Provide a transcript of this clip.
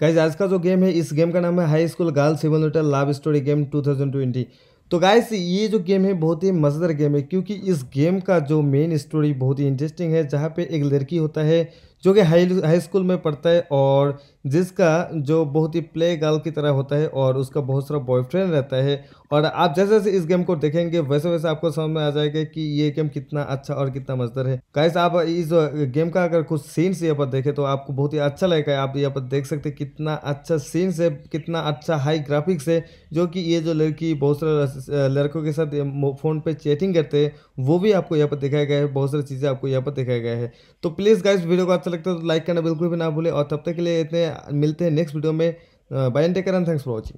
guys आज का जो गेम है इस गेम का नाम है हाई स्कूल गर्ल सिवन लव स्टोरी गेम 2020 तो गाइस ये जो गेम है बहुत ही मज़ेदार गेम है क्योंकि इस गेम का जो मेन स्टोरी बहुत ही इंटरेस्टिंग है जहाँ पे एक लड़की होता है जो कि हाई हाई स्कूल में पढ़ता है और जिसका जो बहुत ही प्ले गर्ल की तरह होता है और उसका बहुत सारा बॉयफ्रेंड रहता है और आप जैसे जैसे इस गेम को देखेंगे वैसे वैसे आपको समझ में आ जाएगा कि ये गेम कितना अच्छा और कितना मजदार है गाइस आप इस गेम का अगर कुछ सीन्स यहाँ पर देखें तो आपको बहुत ही अच्छा लगेगा आप यहाँ पर देख सकते कितना अच्छा सीन्स है कितना अच्छा हाई ग्राफिक्स है जो कि ये जो लड़की बहुत सारे लड़कों के साथ फ़ोन पर चैटिंग करते हैं वो भी आपको यहाँ पर दिखाया गया है बहुत सारी चीज़ें आपको यहाँ पर दिखाया गया है तो प्लीज़ गाइस वीडियो को अच्छा लगता है तो लाइक करना बिल्कुल भी ना भूले और तब तक के लिए इतने मिलते हैं नेक्स्ट वीडियो में bye and take and thanks for watching